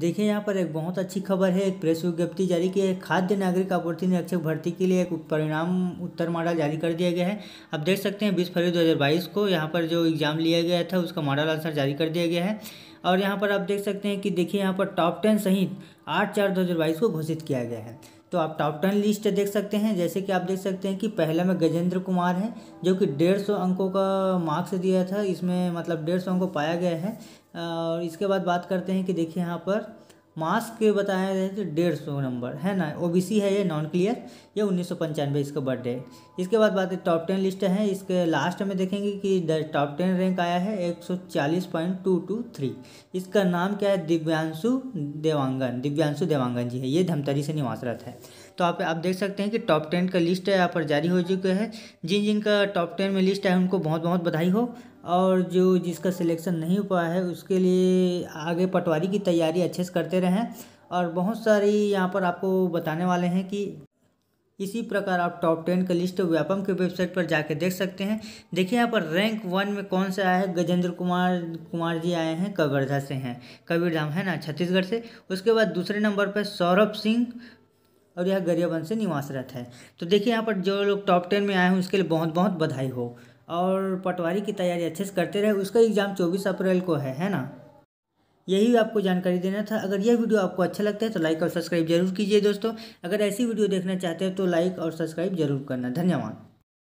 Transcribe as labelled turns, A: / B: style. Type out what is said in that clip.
A: देखिए यहाँ पर एक बहुत अच्छी खबर है एक प्रेस विज्ञप्ति जारी की है खाद्य नागरिक आपूर्ति निरीक्षक भर्ती के लिए एक परिणाम उत्तर मॉडल जारी कर दिया गया है आप देख सकते हैं बीस फरवरी 2022 को यहाँ पर जो एग्ज़ाम लिया गया था उसका मॉडल आंसर जारी कर दिया गया है और यहाँ पर आप देख सकते हैं कि देखिए यहाँ पर टॉप टेन सहित आठ चार दो हज़ार बाईस को घोषित किया गया है तो आप टॉप टेन लिस्ट देख सकते हैं जैसे कि आप देख सकते हैं कि पहला में गजेंद्र कुमार हैं जो कि डेढ़ सौ अंकों का मार्क्स दिया था इसमें मतलब डेढ़ सौ अंकों पाया गया है और इसके बाद बात करते हैं कि देखिए यहाँ पर मास के बताए रहे थे डेढ़ सौ नंबर है ना ओबीसी है ये नॉन क्लियर ये उन्नीस सौ पंचानवे इसका बर्थडे इसके बाद बात है टॉप टेन लिस्ट है इसके लास्ट में देखेंगे कि टॉप टेन रैंक आया है एक सौ चालीस पॉइंट टू टू थ्री इसका नाम क्या है दिव्यांशु देवांगन दिव्यांशु देवांगन जी है ये धमतरी से निवासरत है तो आप आप देख सकते हैं कि टॉप टेन का लिस्ट यहाँ पर जारी हो चुका है जिन जिनका टॉप टेन में लिस्ट है उनको बहुत बहुत बधाई हो और जो जिसका सिलेक्शन नहीं हुआ है उसके लिए आगे पटवारी की तैयारी अच्छे से करते रहें और बहुत सारी यहाँ पर आपको बताने वाले हैं कि इसी प्रकार आप टॉप टेन का लिस्ट व्यापम के वेबसाइट पर जाके देख सकते हैं देखिए यहाँ पर रैंक वन में कौन से आया है गजेंद्र कुमार कुमार जी आए हैं कवर्धा से हैं कबीरधाम है ना छत्तीसगढ़ से उसके बाद दूसरे नंबर पर सौरभ सिंह और यह गरियाबंद से निवासरत है तो देखिए यहाँ पर जो लोग टॉप टेन में आए हैं उसके लिए बहुत बहुत बधाई हो और पटवारी की तैयारी अच्छे से करते रहे उसका एग्ज़ाम चौबीस अप्रैल को है है ना यही आपको जानकारी देना था अगर यह वीडियो आपको अच्छा लगता है तो लाइक और सब्सक्राइब जरूर कीजिए दोस्तों अगर ऐसी वीडियो देखना चाहते हैं तो लाइक और सब्सक्राइब जरूर करना धन्यवाद